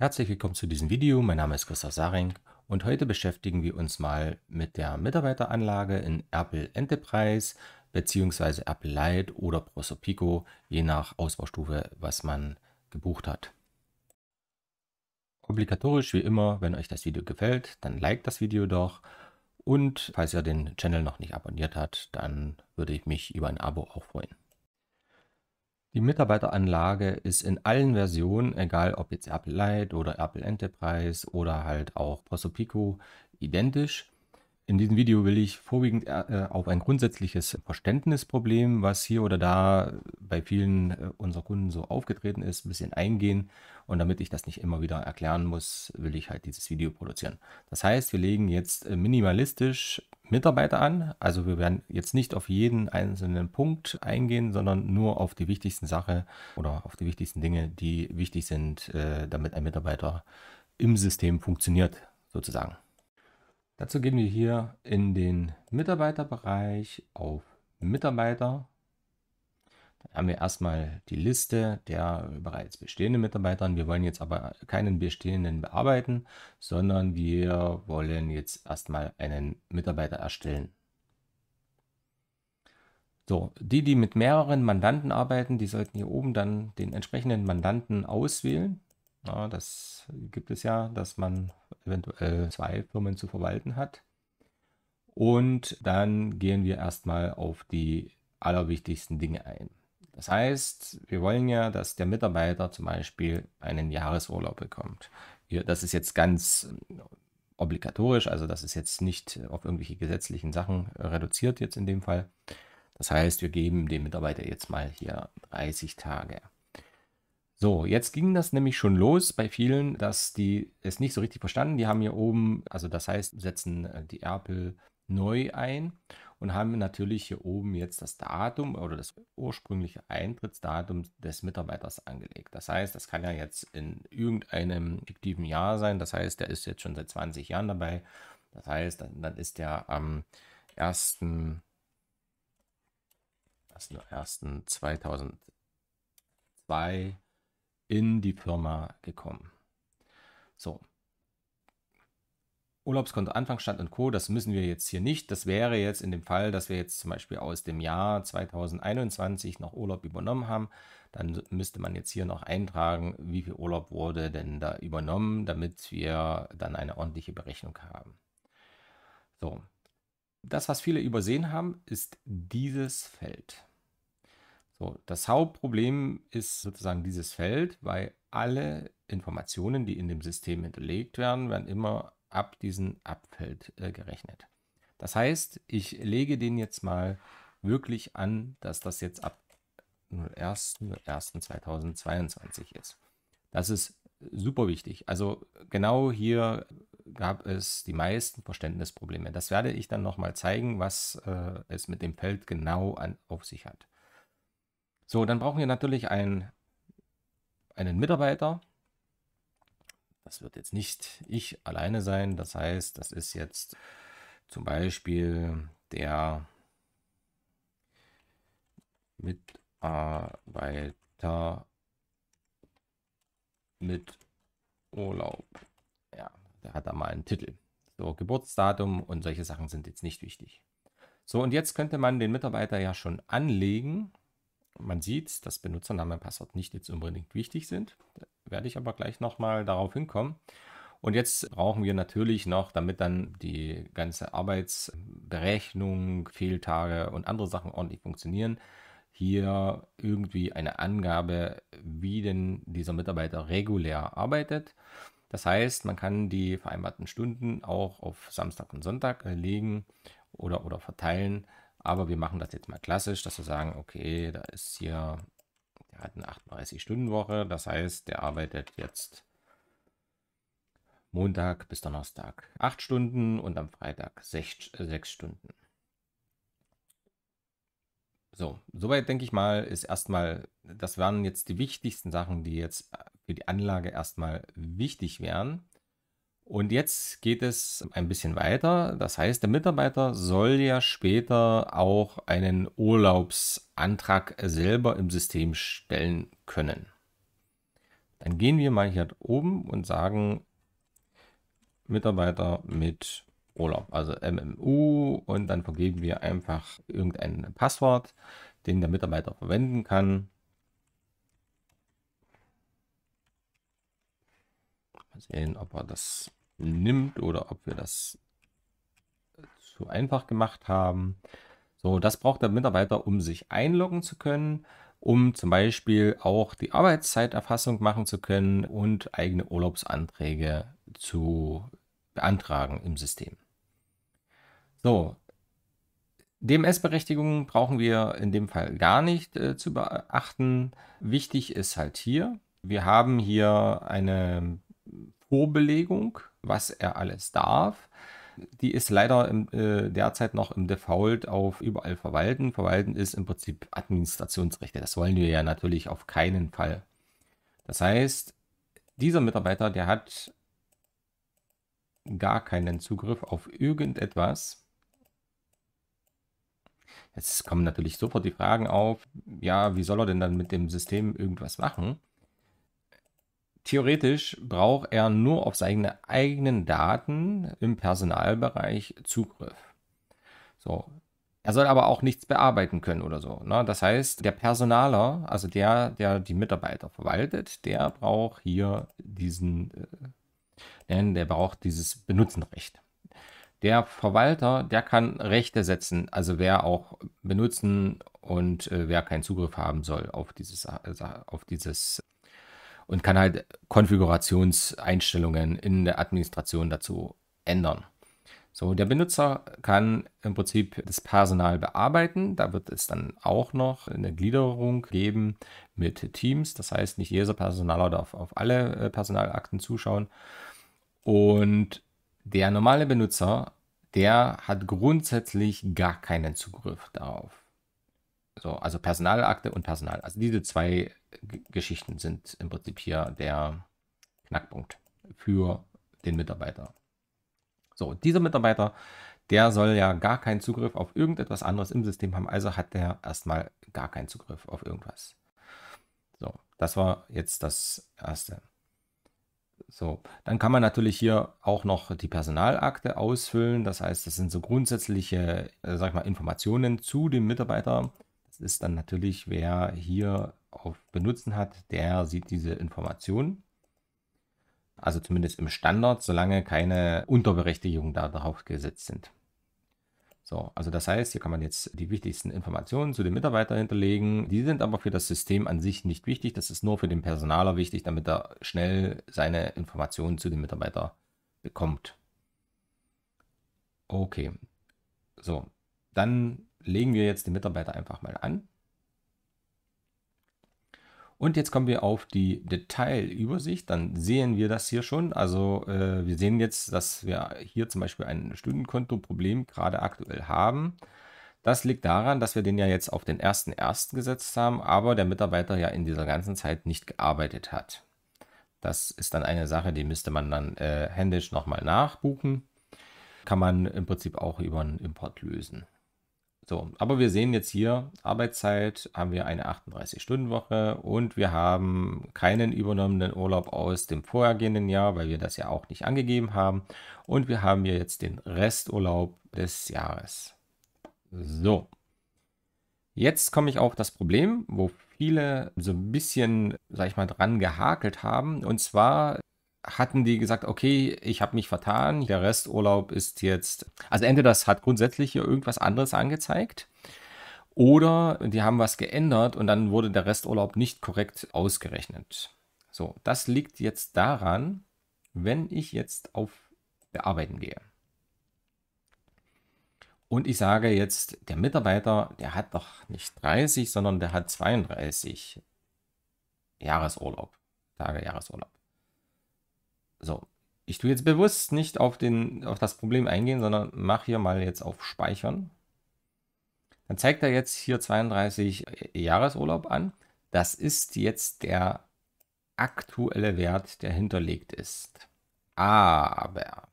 Herzlich willkommen zu diesem Video. Mein Name ist Christoph Saring und heute beschäftigen wir uns mal mit der Mitarbeiteranlage in Apple Enterprise bzw. Apple Lite oder Prosopico, je nach Ausbaustufe, was man gebucht hat. Obligatorisch wie immer, wenn euch das Video gefällt, dann liked das Video doch und falls ihr den Channel noch nicht abonniert habt, dann würde ich mich über ein Abo auch freuen. Die Mitarbeiteranlage ist in allen Versionen, egal ob jetzt Apple Lite oder Apple Enterprise oder halt auch Posso Pico, identisch. In diesem Video will ich vorwiegend äh, äh, auf ein grundsätzliches Verständnisproblem, was hier oder da bei vielen äh, unserer Kunden so aufgetreten ist, ein bisschen eingehen. Und damit ich das nicht immer wieder erklären muss, will ich halt dieses Video produzieren. Das heißt, wir legen jetzt minimalistisch Mitarbeiter an. Also wir werden jetzt nicht auf jeden einzelnen Punkt eingehen, sondern nur auf die wichtigsten Sachen oder auf die wichtigsten Dinge, die wichtig sind, äh, damit ein Mitarbeiter im System funktioniert, sozusagen. Dazu gehen wir hier in den Mitarbeiterbereich auf Mitarbeiter haben wir erstmal die Liste der bereits bestehenden Mitarbeitern. Wir wollen jetzt aber keinen bestehenden bearbeiten, sondern wir wollen jetzt erstmal einen Mitarbeiter erstellen. So, die, die mit mehreren Mandanten arbeiten, die sollten hier oben dann den entsprechenden Mandanten auswählen. Ja, das gibt es ja, dass man eventuell zwei Firmen zu verwalten hat. Und dann gehen wir erstmal auf die allerwichtigsten Dinge ein. Das heißt, wir wollen ja, dass der Mitarbeiter zum Beispiel einen Jahresurlaub bekommt. Das ist jetzt ganz äh, obligatorisch, also das ist jetzt nicht auf irgendwelche gesetzlichen Sachen äh, reduziert jetzt in dem Fall. Das heißt, wir geben dem Mitarbeiter jetzt mal hier 30 Tage. So, jetzt ging das nämlich schon los bei vielen, dass die es nicht so richtig verstanden. Die haben hier oben, also das heißt, setzen äh, die Erpel neu ein und haben natürlich hier oben jetzt das Datum oder das ursprüngliche Eintrittsdatum des Mitarbeiters angelegt. Das heißt, das kann ja jetzt in irgendeinem fiktiven Jahr sein. Das heißt, der ist jetzt schon seit 20 Jahren dabei. Das heißt, dann, dann ist der am 1. 1. 2002 in die Firma gekommen. So, Urlaubskonto Anfangsstand und Co., das müssen wir jetzt hier nicht. Das wäre jetzt in dem Fall, dass wir jetzt zum Beispiel aus dem Jahr 2021 noch Urlaub übernommen haben, dann müsste man jetzt hier noch eintragen, wie viel Urlaub wurde denn da übernommen, damit wir dann eine ordentliche Berechnung haben. So, das, was viele übersehen haben, ist dieses Feld. So, das Hauptproblem ist sozusagen dieses Feld, weil alle Informationen, die in dem System hinterlegt werden, werden immer ab diesem Abfeld äh, gerechnet. Das heißt, ich lege den jetzt mal wirklich an, dass das jetzt ab 01.01.2022 ist. Das ist super wichtig. Also genau hier gab es die meisten Verständnisprobleme. Das werde ich dann nochmal zeigen, was äh, es mit dem Feld genau an, auf sich hat. So, dann brauchen wir natürlich ein, einen Mitarbeiter, das wird jetzt nicht ich alleine sein. Das heißt, das ist jetzt zum Beispiel der Mitarbeiter mit Urlaub. Ja, der hat da mal einen Titel. So, Geburtsdatum und solche Sachen sind jetzt nicht wichtig. So, und jetzt könnte man den Mitarbeiter ja schon anlegen. Man sieht, dass Benutzername und Passwort nicht jetzt unbedingt wichtig sind. Da werde ich aber gleich nochmal darauf hinkommen. Und jetzt brauchen wir natürlich noch, damit dann die ganze Arbeitsberechnung, Fehltage und andere Sachen ordentlich funktionieren, hier irgendwie eine Angabe, wie denn dieser Mitarbeiter regulär arbeitet. Das heißt, man kann die vereinbarten Stunden auch auf Samstag und Sonntag legen oder, oder verteilen, aber wir machen das jetzt mal klassisch, dass wir sagen, okay, da ist hier, der hat eine 38-Stunden-Woche. Das heißt, der arbeitet jetzt Montag bis Donnerstag 8 Stunden und am Freitag 6, 6 Stunden. So, soweit denke ich mal, ist erstmal, das waren jetzt die wichtigsten Sachen, die jetzt für die Anlage erstmal wichtig wären. Und jetzt geht es ein bisschen weiter. Das heißt, der Mitarbeiter soll ja später auch einen Urlaubsantrag selber im System stellen können. Dann gehen wir mal hier oben und sagen Mitarbeiter mit Urlaub, also MMU und dann vergeben wir einfach irgendein Passwort, den der Mitarbeiter verwenden kann. sehen, ob er das nimmt oder ob wir das zu einfach gemacht haben. So, das braucht der Mitarbeiter, um sich einloggen zu können, um zum Beispiel auch die Arbeitszeiterfassung machen zu können und eigene Urlaubsanträge zu beantragen im System. So, DMS-Berechtigungen brauchen wir in dem Fall gar nicht äh, zu beachten. Wichtig ist halt hier, wir haben hier eine Vorbelegung, was er alles darf. Die ist leider im, äh, derzeit noch im Default auf überall verwalten. Verwalten ist im Prinzip Administrationsrechte. Das wollen wir ja natürlich auf keinen Fall. Das heißt, dieser Mitarbeiter, der hat gar keinen Zugriff auf irgendetwas. Jetzt kommen natürlich sofort die Fragen auf, ja, wie soll er denn dann mit dem System irgendwas machen? Theoretisch braucht er nur auf seine eigenen Daten im Personalbereich Zugriff. So. Er soll aber auch nichts bearbeiten können oder so. Ne? Das heißt, der Personaler, also der, der die Mitarbeiter verwaltet, der braucht hier diesen, äh, der braucht dieses Benutzenrecht. Der Verwalter, der kann Rechte setzen, also wer auch benutzen und äh, wer keinen Zugriff haben soll auf dieses, äh, auf dieses und kann halt Konfigurationseinstellungen in der Administration dazu ändern. So, der Benutzer kann im Prinzip das Personal bearbeiten. Da wird es dann auch noch eine Gliederung geben mit Teams. Das heißt, nicht jeder Personaler darf auf alle äh, Personalakten zuschauen. Und der normale Benutzer, der hat grundsätzlich gar keinen Zugriff darauf. So, also Personalakte und Personal. Also diese zwei Geschichten sind im Prinzip hier der Knackpunkt für den Mitarbeiter. So, dieser Mitarbeiter, der soll ja gar keinen Zugriff auf irgendetwas anderes im System haben, also hat der erstmal gar keinen Zugriff auf irgendwas. So, das war jetzt das Erste. So, dann kann man natürlich hier auch noch die Personalakte ausfüllen. Das heißt, das sind so grundsätzliche, äh, sag ich mal, Informationen zu dem Mitarbeiter. Das ist dann natürlich, wer hier auf Benutzen hat, der sieht diese Informationen. Also zumindest im Standard, solange keine Unterberechtigungen da darauf gesetzt sind. So, also das heißt, hier kann man jetzt die wichtigsten Informationen zu den Mitarbeitern hinterlegen. Die sind aber für das System an sich nicht wichtig. Das ist nur für den Personaler wichtig, damit er schnell seine Informationen zu den Mitarbeitern bekommt. Okay, so, dann legen wir jetzt den Mitarbeiter einfach mal an. Und jetzt kommen wir auf die Detailübersicht. Dann sehen wir das hier schon. Also äh, wir sehen jetzt, dass wir hier zum Beispiel ein Stundenkonto-Problem gerade aktuell haben. Das liegt daran, dass wir den ja jetzt auf den 1.1. gesetzt haben, aber der Mitarbeiter ja in dieser ganzen Zeit nicht gearbeitet hat. Das ist dann eine Sache, die müsste man dann äh, händisch nochmal nachbuchen. Kann man im Prinzip auch über einen Import lösen. So, aber wir sehen jetzt hier, Arbeitszeit haben wir eine 38-Stunden-Woche und wir haben keinen übernommenen Urlaub aus dem vorhergehenden Jahr, weil wir das ja auch nicht angegeben haben. Und wir haben hier jetzt den Resturlaub des Jahres. So, jetzt komme ich auf das Problem, wo viele so ein bisschen, sag ich mal, dran gehakelt haben. Und zwar hatten die gesagt, okay, ich habe mich vertan, der Resturlaub ist jetzt, also entweder das hat grundsätzlich hier irgendwas anderes angezeigt oder die haben was geändert und dann wurde der Resturlaub nicht korrekt ausgerechnet. So, das liegt jetzt daran, wenn ich jetzt auf Bearbeiten gehe. Und ich sage jetzt, der Mitarbeiter, der hat doch nicht 30, sondern der hat 32 Jahresurlaub, Tage Jahresurlaub. So, ich tue jetzt bewusst nicht auf, den, auf das Problem eingehen, sondern mache hier mal jetzt auf Speichern. Dann zeigt er jetzt hier 32 äh, Jahresurlaub an. Das ist jetzt der aktuelle Wert, der hinterlegt ist. Aber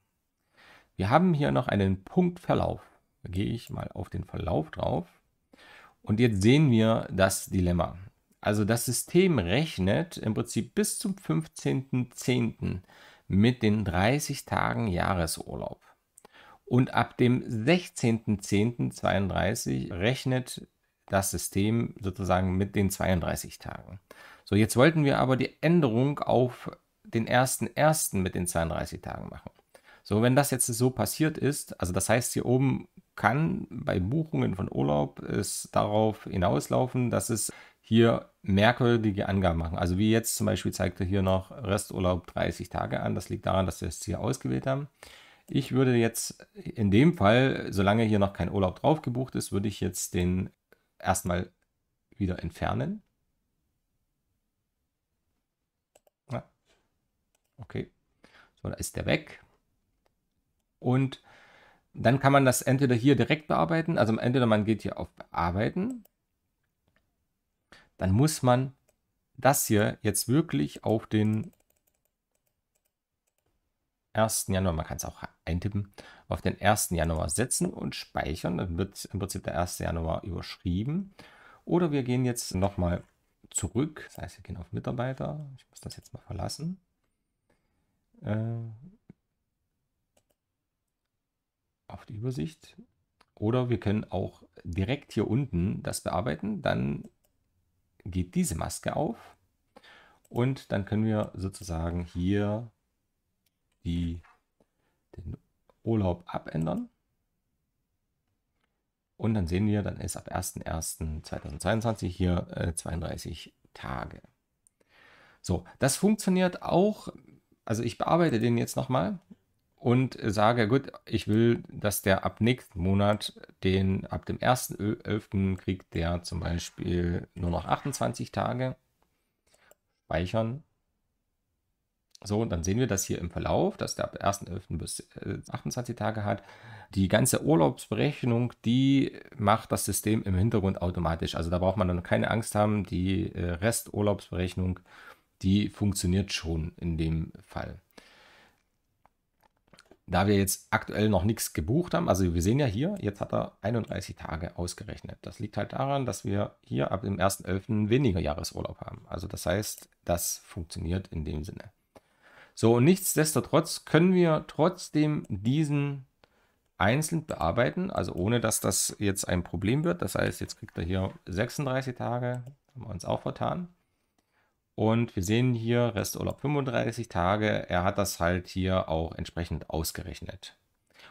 wir haben hier noch einen Punktverlauf. Da gehe ich mal auf den Verlauf drauf. Und jetzt sehen wir das Dilemma. Also das System rechnet im Prinzip bis zum 15.10 mit den 30 Tagen Jahresurlaub. Und ab dem 16.10.32 rechnet das System sozusagen mit den 32 Tagen. So, jetzt wollten wir aber die Änderung auf den 1.1. mit den 32 Tagen machen. So, wenn das jetzt so passiert ist, also das heißt, hier oben kann bei Buchungen von Urlaub es darauf hinauslaufen, dass es hier merkwürdige Angaben machen. Also wie jetzt zum Beispiel zeigt er hier noch Resturlaub 30 Tage an. Das liegt daran, dass wir das Ziel ausgewählt haben. Ich würde jetzt in dem Fall, solange hier noch kein Urlaub drauf gebucht ist, würde ich jetzt den erstmal wieder entfernen. Ja. Okay, so, da ist der weg. Und dann kann man das entweder hier direkt bearbeiten, also entweder man geht hier auf Bearbeiten dann muss man das hier jetzt wirklich auf den 1. Januar, man kann es auch eintippen, auf den 1. Januar setzen und speichern. Dann wird im Prinzip der 1. Januar überschrieben. Oder wir gehen jetzt nochmal zurück. Das heißt, wir gehen auf Mitarbeiter. Ich muss das jetzt mal verlassen. Äh, auf die Übersicht. Oder wir können auch direkt hier unten das bearbeiten. Dann geht diese Maske auf und dann können wir sozusagen hier die, den Urlaub abändern. Und dann sehen wir, dann ist ab 01.01.2022 hier äh, 32 Tage. So, das funktioniert auch. Also ich bearbeite den jetzt nochmal und sage, gut, ich will, dass der ab nächsten Monat den, ab dem 1.11. kriegt der zum Beispiel nur noch 28 Tage speichern. So, und dann sehen wir das hier im Verlauf, dass der ab 1.11. bis 28 äh, Tage hat. Die ganze Urlaubsberechnung, die macht das System im Hintergrund automatisch. Also da braucht man dann keine Angst haben. Die äh, Resturlaubsberechnung, die funktioniert schon in dem Fall da wir jetzt aktuell noch nichts gebucht haben, also wir sehen ja hier, jetzt hat er 31 Tage ausgerechnet. Das liegt halt daran, dass wir hier ab dem 1.11. weniger Jahresurlaub haben. Also das heißt, das funktioniert in dem Sinne. So, und nichtsdestotrotz können wir trotzdem diesen einzeln bearbeiten, also ohne dass das jetzt ein Problem wird. Das heißt, jetzt kriegt er hier 36 Tage, haben wir uns auch vertan. Und wir sehen hier Resturlaub 35 Tage. Er hat das halt hier auch entsprechend ausgerechnet.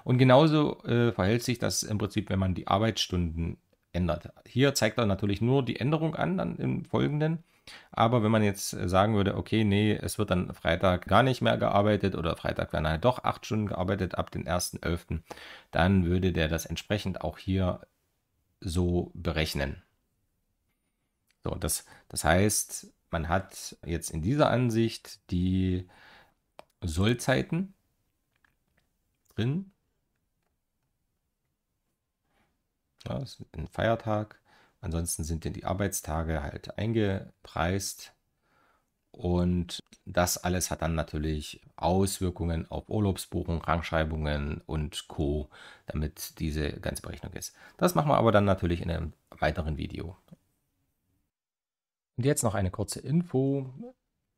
Und genauso äh, verhält sich das im Prinzip, wenn man die Arbeitsstunden ändert. Hier zeigt er natürlich nur die Änderung an, dann im Folgenden. Aber wenn man jetzt sagen würde, okay, nee, es wird dann Freitag gar nicht mehr gearbeitet oder Freitag werden halt doch acht Stunden gearbeitet ab dem 1.11., dann würde der das entsprechend auch hier so berechnen. So, das, das heißt, man hat jetzt in dieser Ansicht die Sollzeiten drin. Ja, das ist ein Feiertag. Ansonsten sind denn die Arbeitstage halt eingepreist. Und das alles hat dann natürlich Auswirkungen auf Urlaubsbuchung, Rangschreibungen und Co., damit diese ganze Berechnung ist. Das machen wir aber dann natürlich in einem weiteren Video. Und jetzt noch eine kurze Info.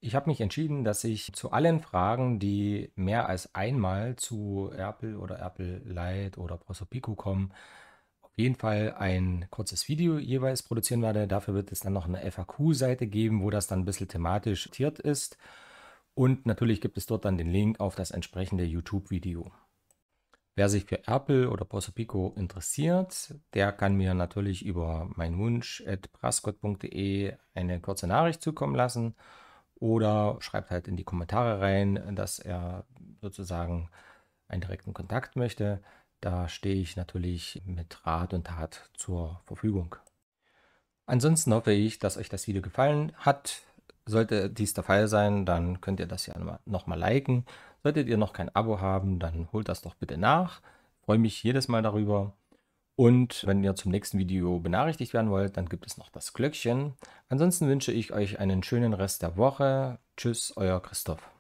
Ich habe mich entschieden, dass ich zu allen Fragen, die mehr als einmal zu Apple oder Apple Light oder Prosopico kommen, auf jeden Fall ein kurzes Video jeweils produzieren werde. Dafür wird es dann noch eine FAQ-Seite geben, wo das dann ein bisschen thematisch sortiert ist. Und natürlich gibt es dort dann den Link auf das entsprechende YouTube-Video. Wer sich für Apple oder Pozo Pico interessiert, der kann mir natürlich über meinen eine kurze Nachricht zukommen lassen oder schreibt halt in die Kommentare rein, dass er sozusagen einen direkten Kontakt möchte. Da stehe ich natürlich mit Rat und Tat zur Verfügung. Ansonsten hoffe ich, dass euch das Video gefallen hat. Sollte dies der Fall sein, dann könnt ihr das ja nochmal liken. Solltet ihr noch kein Abo haben, dann holt das doch bitte nach. Ich freue mich jedes Mal darüber. Und wenn ihr zum nächsten Video benachrichtigt werden wollt, dann gibt es noch das Glöckchen. Ansonsten wünsche ich euch einen schönen Rest der Woche. Tschüss, euer Christoph.